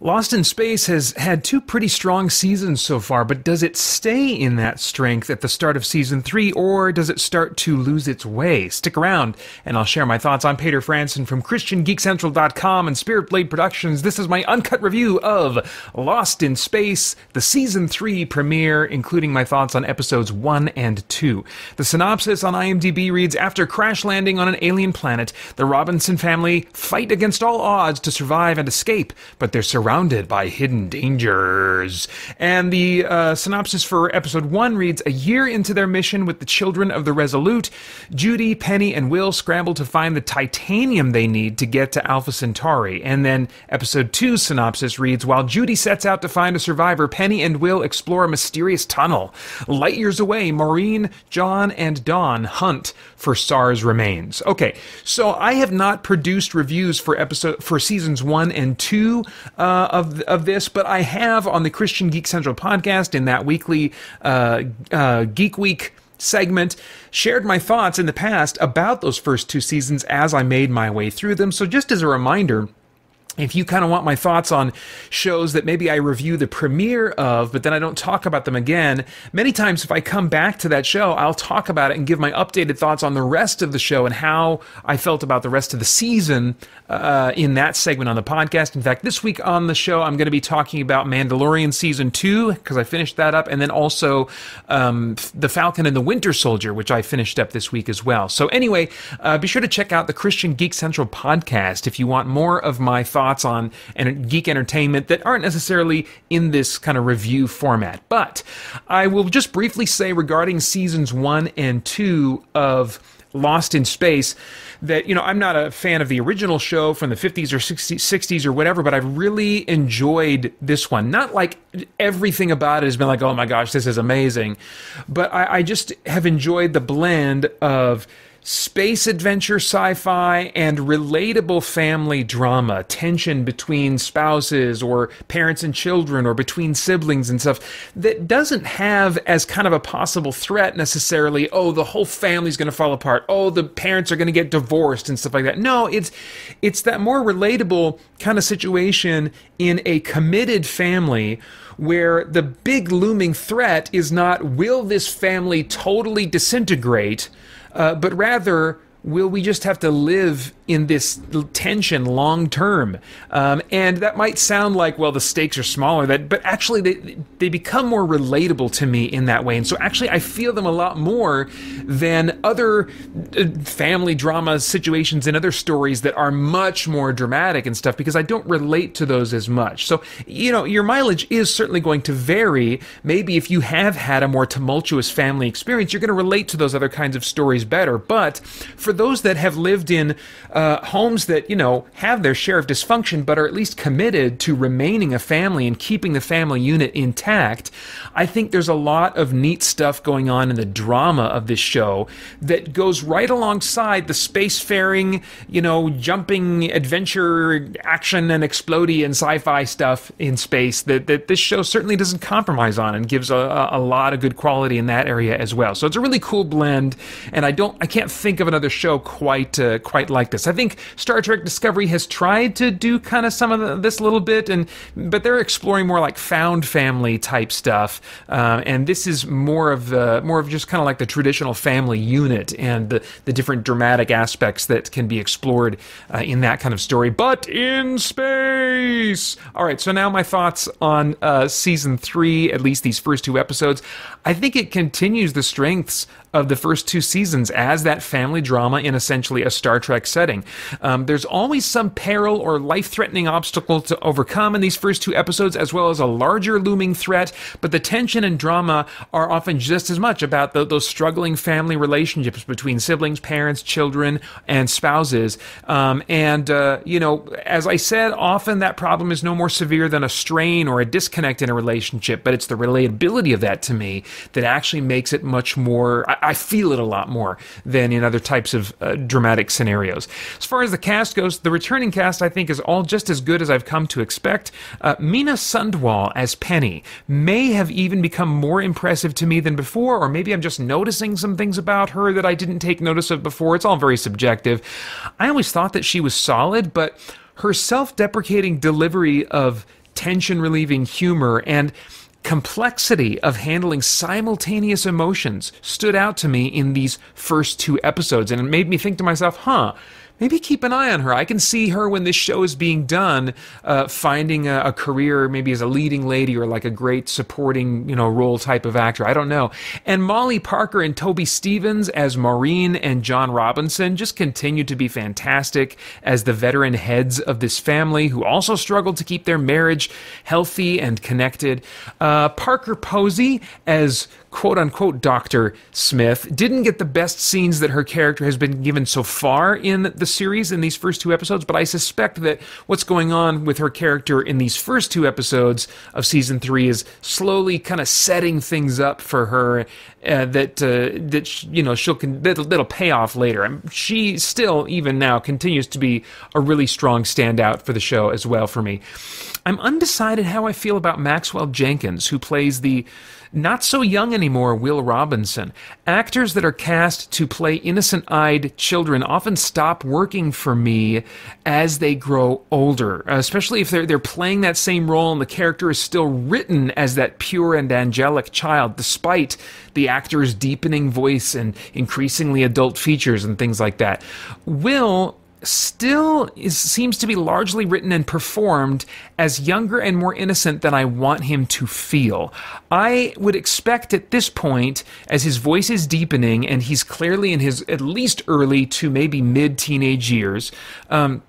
Lost in Space has had two pretty strong seasons so far, but does it stay in that strength at the start of season three, or does it start to lose its way? Stick around, and I'll share my thoughts. I'm Peter Franson from ChristianGeekCentral.com and Spirit Blade Productions. This is my uncut review of Lost in Space, the season three premiere, including my thoughts on episodes one and two. The synopsis on IMDb reads After crash landing on an alien planet, the Robinson family fight against all odds to survive and escape, but they're surrounded by hidden dangers. And the uh, synopsis for episode one reads A year into their mission with the children of the Resolute, Judy, Penny, and Will scramble to find the titanium they need to get to Alpha Centauri. And then episode two synopsis reads While Judy sets out to find a survivor, Penny and Will explore a mysterious tunnel. Light years away, Maureen, John, and Don hunt for SARS remains. Okay, so I have not produced reviews for episode for seasons one and two. Uh, uh, of of this, but I have on the Christian Geek Central podcast in that weekly uh, uh, Geek Week segment shared my thoughts in the past about those first two seasons as I made my way through them. So just as a reminder if you kind of want my thoughts on shows that maybe I review the premiere of, but then I don't talk about them again, many times if I come back to that show, I'll talk about it and give my updated thoughts on the rest of the show and how I felt about the rest of the season uh, in that segment on the podcast. In fact, this week on the show, I'm going to be talking about Mandalorian season two because I finished that up, and then also um, The Falcon and the Winter Soldier, which I finished up this week as well. So, anyway, uh, be sure to check out the Christian Geek Central podcast if you want more of my thoughts thoughts on and geek entertainment that aren't necessarily in this kind of review format. But I will just briefly say regarding seasons one and two of Lost in Space that, you know, I'm not a fan of the original show from the 50s or 60s or whatever, but I've really enjoyed this one. Not like everything about it has been like, oh my gosh, this is amazing, but I, I just have enjoyed the blend of space adventure sci fi, and relatable family drama, tension between spouses or parents and children or between siblings and stuff that doesn't have as kind of a possible threat necessarily, oh, the whole family's going to fall apart. Oh, the parents are going to get divorced and stuff like that. No, it's it's that more relatable kind of situation in a committed family where the big looming threat is not will this family totally disintegrate uh, but rather will we just have to live in this tension long term? Um, and that might sound like, well, the stakes are smaller, that, but actually they, they become more relatable to me in that way. And so actually I feel them a lot more than other uh, family drama situations and other stories that are much more dramatic and stuff because I don't relate to those as much. So, you know, your mileage is certainly going to vary. Maybe if you have had a more tumultuous family experience, you're going to relate to those other kinds of stories better. But for those that have lived in uh, homes that, you know, have their share of dysfunction, but are at least committed to remaining a family and keeping the family unit intact, I think there's a lot of neat stuff going on in the drama of this show that goes right alongside the spacefaring, you know, jumping adventure action and explody and sci-fi stuff in space that, that this show certainly doesn't compromise on and gives a, a lot of good quality in that area as well. So it's a really cool blend, and I don't, I can't think of another show quite uh, quite like this. I think Star Trek Discovery has tried to do kind of some of the, this a little bit, and but they're exploring more like found family type stuff, uh, and this is more of uh, more of just kind of like the traditional family unit and the the different dramatic aspects that can be explored uh, in that kind of story, but in space. All right, so now my thoughts on uh, season three, at least these first two episodes. I think it continues the strengths of the first two seasons as that family drama in essentially a Star Trek setting. Um, there's always some peril or life threatening obstacle to overcome in these first two episodes, as well as a larger looming threat, but the tension and drama are often just as much about the, those struggling family relationships between siblings, parents, children, and spouses. Um, and, uh, you know, as I said, often that problem is no more severe than a strain or a disconnect in a relationship, but it's the relatability of that to me that actually makes it much more. I, I feel it a lot more than in other types of uh, dramatic scenarios. As far as the cast goes, the returning cast I think is all just as good as I've come to expect. Uh, Mina Sundwall as Penny may have even become more impressive to me than before, or maybe I'm just noticing some things about her that I didn't take notice of before. It's all very subjective. I always thought that she was solid, but her self deprecating delivery of tension relieving humor and complexity of handling simultaneous emotions stood out to me in these first two episodes. And it made me think to myself, huh, maybe keep an eye on her. I can see her when this show is being done, uh, finding a, a, career maybe as a leading lady or like a great supporting you know role type of actor. I don't know. And Molly Parker and Toby Stevens as Maureen and John Robinson just continue to be fantastic as the veteran heads of this family who also struggled to keep their marriage healthy and connected. Uh, Parker Posey as quote unquote Dr. Smith didn't get the best scenes that her character has been given so far in the the series in these first two episodes, but I suspect that what's going on with her character in these first two episodes of season three is slowly kind of setting things up for her uh, that uh, that she, you know she'll con- that'll, that'll pay off later. And she still even now continues to be a really strong standout for the show as well for me. I'm undecided how I feel about Maxwell Jenkins, who plays the not so young anymore, Will Robinson. Actors that are cast to play innocent eyed children often stop working for me as they grow older, especially if they're, they're playing that same role and the character is still written as that pure and angelic child, despite the actor's deepening voice and increasingly adult features and things like that. Will still is, seems to be largely written and performed as younger and more innocent than I want him to feel. I would expect at this point, as his voice is deepening and he's clearly in his at least early to maybe mid teenage years, um,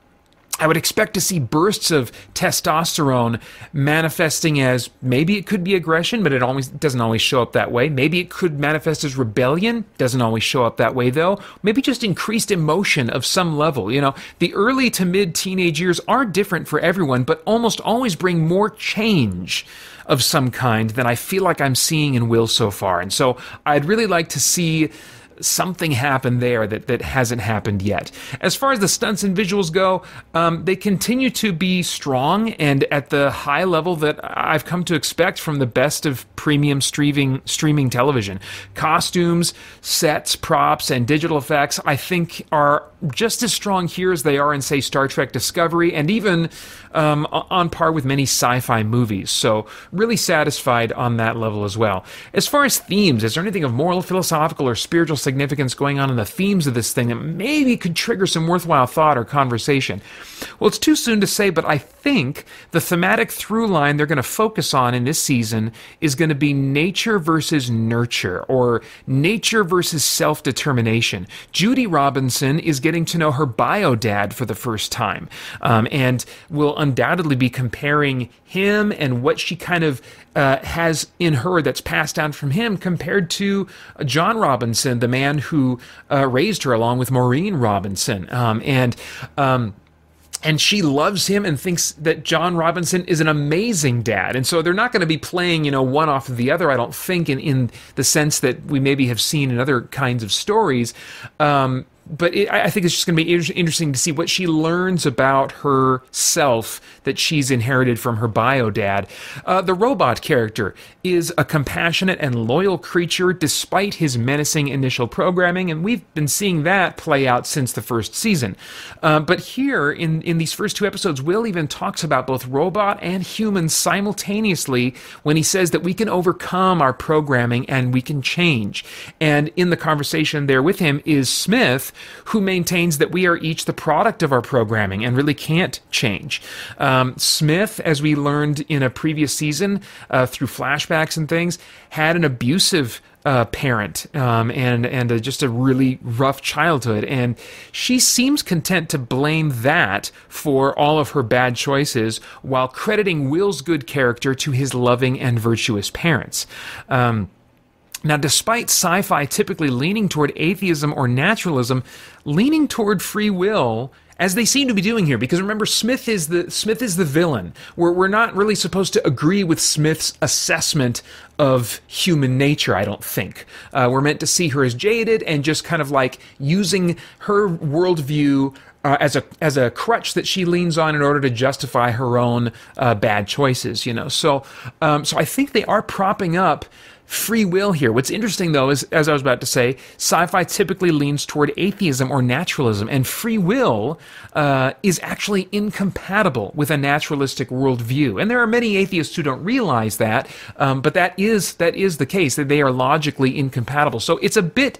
I would expect to see bursts of testosterone manifesting as maybe it could be aggression, but it always doesn't always show up that way. Maybe it could manifest as rebellion, doesn't always show up that way though. Maybe just increased emotion of some level. You know, the early to mid teenage years are different for everyone, but almost always bring more change of some kind than I feel like I'm seeing in Will so far. And so I'd really like to see something happened there that, that hasn't happened yet. As far as the stunts and visuals go, um, they continue to be strong and at the high level that I've come to expect from the best of premium streaming streaming television. Costumes, sets, props, and digital effects, I think, are just as strong here as they are in, say, Star Trek Discovery, and even um, on par with many sci-fi movies. So really satisfied on that level as well. As far as themes, is there anything of moral, philosophical, or spiritual? significance going on in the themes of this thing that maybe could trigger some worthwhile thought or conversation. Well, it's too soon to say, but I think the thematic through line they're going to focus on in this season is going to be nature versus nurture or nature versus self determination. Judy Robinson is getting to know her bio dad for the first time um, and will undoubtedly be comparing him and what she kind of uh, has in her that's passed down from him compared to John Robinson, the man man who uh, raised her along with Maureen Robinson. Um, and um, and she loves him and thinks that John Robinson is an amazing dad. And so they're not going to be playing, you know, one off of the other, I don't think, in, in the sense that we maybe have seen in other kinds of stories. Um, but it, I think it's just going to be interesting to see what she learns about herself that she's inherited from her bio dad. Uh, the robot character is a compassionate and loyal creature despite his menacing initial programming, and we've been seeing that play out since the first season. Uh, but here, in, in these first two episodes, Will even talks about both robot and human simultaneously when he says that we can overcome our programming and we can change. And in the conversation there with him is Smith who maintains that we are each the product of our programming and really can't change. Um, Smith, as we learned in a previous season uh, through flashbacks and things, had an abusive uh, parent um, and and a, just a really rough childhood, and she seems content to blame that for all of her bad choices, while crediting Will's good character to his loving and virtuous parents. Um, now, despite sci fi typically leaning toward atheism or naturalism, leaning toward free will as they seem to be doing here because remember smith is the smith is the villain we're, we're not really supposed to agree with smith's assessment of human nature i don't think uh, we're meant to see her as jaded and just kind of like using her worldview uh, as a as a crutch that she leans on in order to justify her own uh, bad choices, you know. So, um, so I think they are propping up free will here. What's interesting, though, is as I was about to say, sci fi typically leans toward atheism or naturalism, and free will uh, is actually incompatible with a naturalistic worldview. And there are many atheists who don't realize that, um, but that is, that is the case, that they are logically incompatible. So it's a bit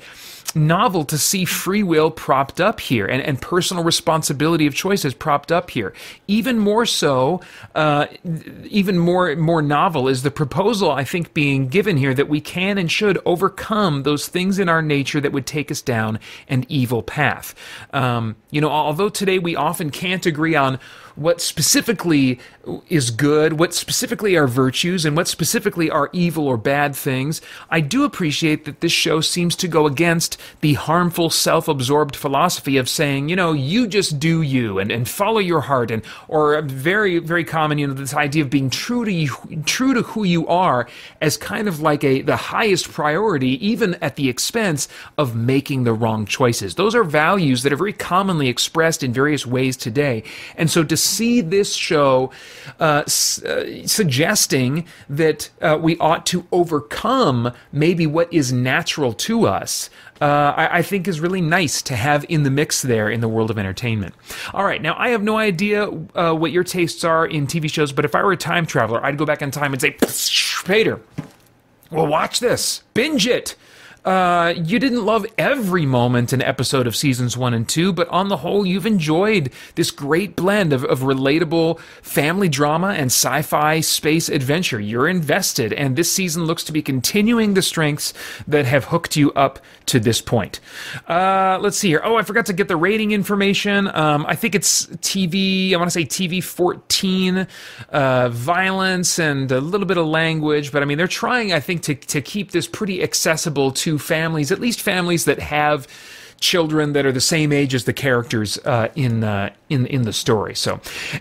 novel to see free will propped up here and, and personal responsibility of choices propped up here. Even more so, uh, even more more novel is the proposal I think being given here that we can and should overcome those things in our nature that would take us down an evil path. Um, you know, although today we often can't agree on what specifically is good, what specifically are virtues, and what specifically are evil or bad things, I do appreciate that this show seems to go against the harmful, self absorbed philosophy of saying, you know, you just do you and, and follow your heart, and or very, very common, you know, this idea of being true to you, true to who you are as kind of like a the highest priority, even at the expense of making the wrong choices. Those are values that are very commonly expressed in various ways today. And so, to see this show uh, s- uh, suggesting that uh, we ought to overcome maybe what is natural to us. Uh, I-, I think is really nice to have in the mix there in the world of entertainment. All right, now I have no idea uh, what your tastes are in TV shows, but if I were a time traveler, I'd go back in time and say, Pater, well, watch this, binge it uh, you didn't love every moment and episode of seasons one and two, but on the whole, you've enjoyed this great blend of, of relatable family drama and sci fi space adventure. You're invested, and this season looks to be continuing the strengths that have hooked you up to this point. Uh, let's see here. Oh, I forgot to get the rating information. Um, I think it's TV, I want to say TV 14, uh, violence and a little bit of language, but I mean, they're trying, I think, to, to keep this pretty accessible to to families, at least families that have children that are the same age as the characters uh, in uh, in in the story. So,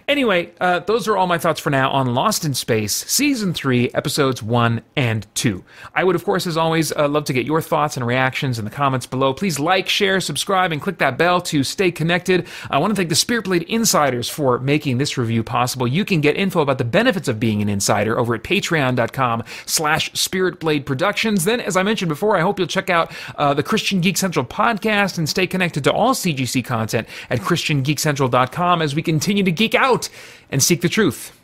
anyway, uh, those are all my thoughts for now on Lost in Space, season three, episodes one and two. I would, of course, as always, uh, love to get your thoughts and reactions in the comments below. Please like, share, subscribe, and click that bell to stay connected. I want to thank the Spirit Blade Insiders for making this review possible. You can get info about the benefits of being an insider over at Patreon.com/slash Spirit Productions. Then, as I mentioned before, I hope you'll check out uh, the Christian Geek Central podcast and stay connected to all CGC content at ChristianGeekCentral.com gmail.com as we continue to geek out and seek the truth.